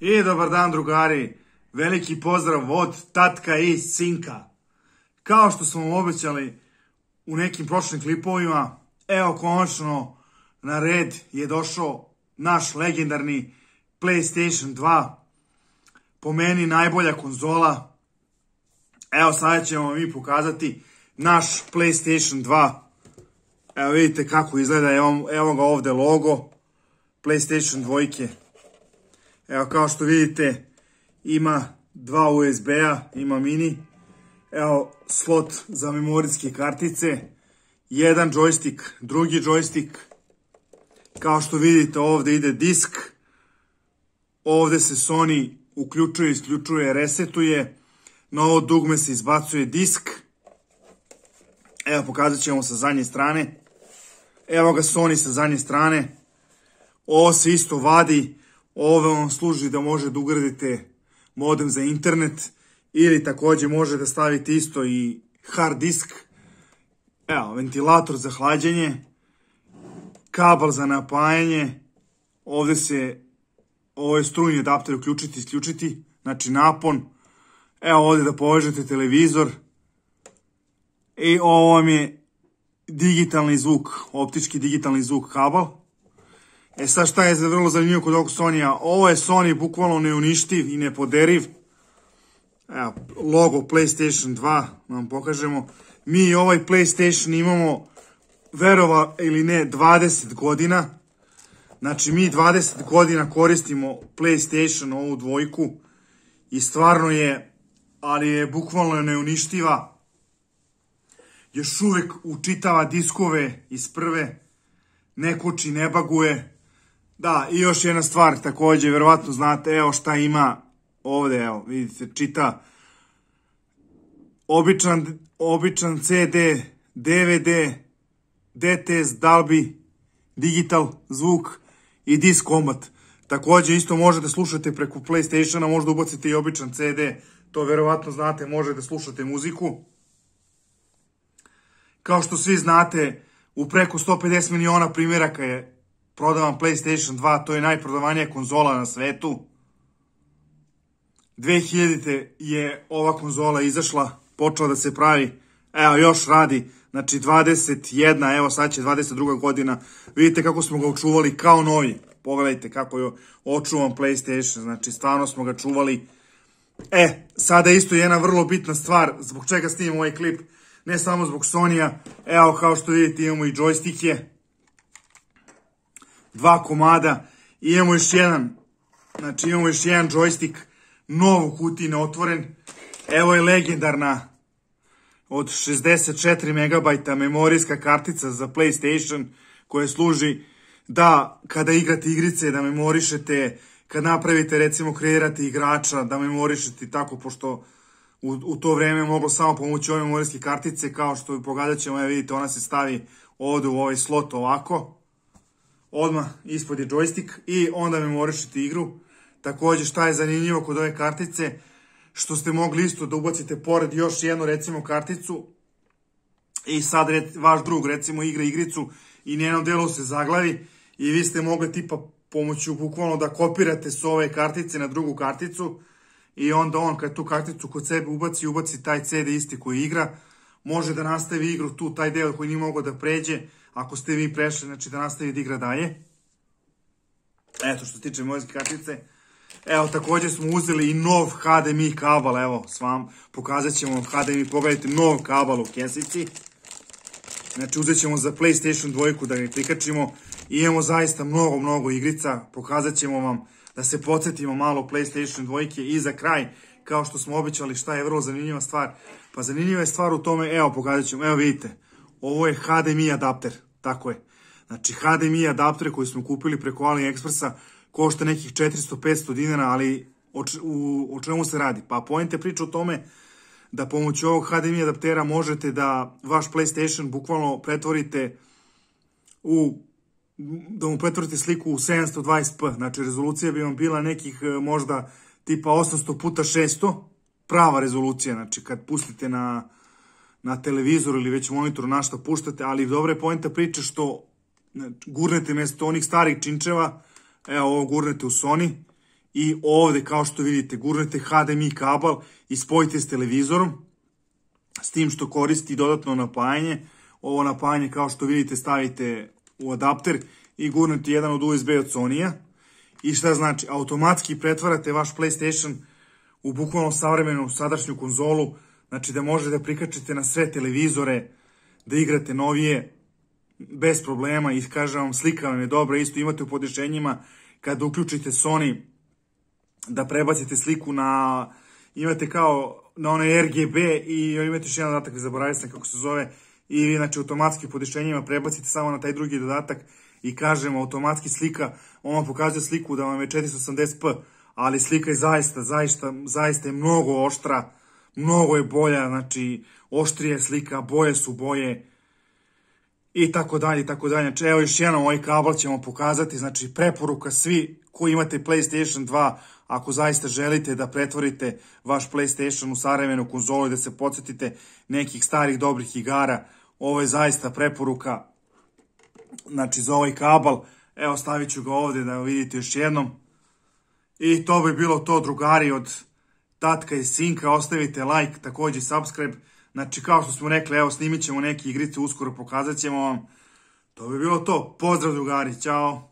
I e, dobar dan drugari, veliki pozdrav od tatka i sinka. Kao što smo obećali u nekim prošlim klipovima, evo konačno na red je došao naš legendarni PlayStation 2. Po meni najbolja konzola. Evo sada ćemo mi pokazati naš PlayStation 2. Evo vidite kako izgleda, evo, evo ga ovde logo PlayStation 2. Evo kao što vidite ima dva USB-a, ima mini. Evo slot za memorijske kartice, jedan džojstik, drugi džojstik. Kao što vidite ovde ide disk. Ovde se Sony uključuje, isključuje, resetuje. Na ovo dugme se izbacuje disk. Evo pokazat ćemo sa zadnje strane. Evo ga Sony sa zadnje strane. Ovo se isto vadi Ovo vam služi da može da ugradite modem za internet ili takođe može da stavite isto i hard disk, evo, ventilator za hlađenje, kabel za napajanje, ovde se ovaj strujni adapter uključiti, isključiti, znači napon, evo ovde da povežete televizor, i ovo vam je digitalni zvuk, optički digitalni zvuk kabel, E sad šta je vrlo zanimljivo kod ovog Sonya? Ovo je Sony bukvalno neuništiv i nepoderiv. Evo, logo PlayStation 2 da vam pokažemo. Mi ovaj PlayStation imamo, verova ili ne, 20 godina. Znači mi 20 godina koristimo PlayStation ovu dvojku i stvarno je, ali je bukvalno neuništiva. Još uvek učitava diskove iz prve, ne koči, ne baguje. Da, i još jedna stvar takođe, verovatno znate, evo šta ima ovde, evo, vidite, čita običan, običan CD, DVD, DTS, Dalby, digital, zvuk i disk kombat. Takođe, isto možete slušati preko Playstationa, možda ubacite i običan CD, to verovatno znate, možete da slušati muziku. Kao što svi znate, u preko 150 miliona primjeraka je prodavam PlayStation 2, to je najprodavanija konzola na svetu. 2000. je ova konzola izašla, počela da se pravi, evo još radi, znači 21, evo sad će 22. godina, vidite kako smo ga očuvali kao novi, pogledajte kako je očuvan PlayStation, znači stvarno smo ga čuvali. E, sada isto jedna vrlo bitna stvar, zbog čega snimam ovaj klip, ne samo zbog Sonija, evo kao što vidite imamo i džojstike, dva komada, I imamo još jedan, znači imamo još jedan džojstik, novu kutinu otvoren evo je legendarna od 64 MB memorijska kartica za PlayStation koja služi da kada igrate igrice da memorišete, kad napravite recimo kreirate igrača da memorišete tako pošto u, u to vreme moglo samo pomoći ove memorijske kartice kao što pogledat ćemo, ja vidite ona se stavi ovde u ovaj slot ovako odmah ispod je džojstik i onda memorišite igru. Takođe šta je zanimljivo kod ove kartice, što ste mogli isto da ubacite pored još jednu recimo karticu i sad vaš drug recimo igra igricu i njeno delo se zaglavi i vi ste mogli tipa pomoću bukvalno da kopirate s ove kartice na drugu karticu i onda on kad tu karticu kod sebe ubaci, ubaci taj CD isti koji igra, može da nastavi igru tu, taj deo koji nije mogao da pređe, ako ste vi prešli, znači da nastavi da igra dalje. Eto, što se tiče mojske kartice, evo, takođe smo uzeli i nov HDMI kabal, evo, s vam pokazat ćemo vam HDMI, pogledajte, nov kabal u kesici. Znači, uzet ćemo za PlayStation 2 da ga prikačimo i imamo zaista mnogo, mnogo igrica, pokazat ćemo vam da se podsjetimo malo PlayStation 2 i za kraj, kao što smo običali, šta je vrlo zanimljiva stvar. Pa zanimljiva je stvar u tome, evo pokazat ćemo, evo vidite, ovo je HDMI adapter, tako je. Znači HDMI adapter koji smo kupili preko AliExpressa košta nekih 400-500 dinara, ali o, čemu se radi? Pa pojente priča o tome da pomoću ovog HDMI adaptera možete da vaš PlayStation bukvalno pretvorite u da mu pretvorite sliku u 720p, znači rezolucija bi vam bila nekih e, možda tipa 800 puta 600, prava rezolucija, znači kad pustite na, na televizor ili već monitor na što puštate, ali dobre pojenta priče što gurnete mesto onih starih činčeva, evo ovo gurnete u Sony i ovde kao što vidite gurnete HDMI kabel i spojite s televizorom, s tim što koristi dodatno napajanje, ovo napajanje kao što vidite stavite u adapter i gurnete jedan od USB od Sony-a, I šta znači? Automatski pretvarate vaš PlayStation u bukvalno savremenu sadašnju konzolu, znači da možete da prikačete na sve televizore, da igrate novije, bez problema i kažem vam slika vam je dobra, isto imate u podešenjima kada uključite Sony da prebacite sliku na imate kao na onaj RGB i imate još jedan dodatak, zaboravite sam kako se zove, i znači automatski u podešenjima prebacite samo na taj drugi dodatak i kažem automatski slika, on vam pokazuje sliku da vam je 480p, ali slika je zaista, zaista, zaista je mnogo oštra, mnogo je bolja, znači oštrije slika, boje su boje i tako dalje, i tako dalje. Znači, evo još jedan ovaj kabel ćemo pokazati, znači preporuka svi koji imate PlayStation 2, ako zaista želite da pretvorite vaš PlayStation u saremenu konzolu i da se podsjetite nekih starih dobrih igara, ovo je zaista preporuka znači za ovaj kabal, evo stavit ću ga ovdje da vidite još jednom. I to bi bilo to drugari od tatka i sinka, ostavite like, također subscribe, znači kao što smo rekli, evo snimit ćemo neke igrice, uskoro pokazat ćemo vam. To bi bilo to, pozdrav drugari, čao!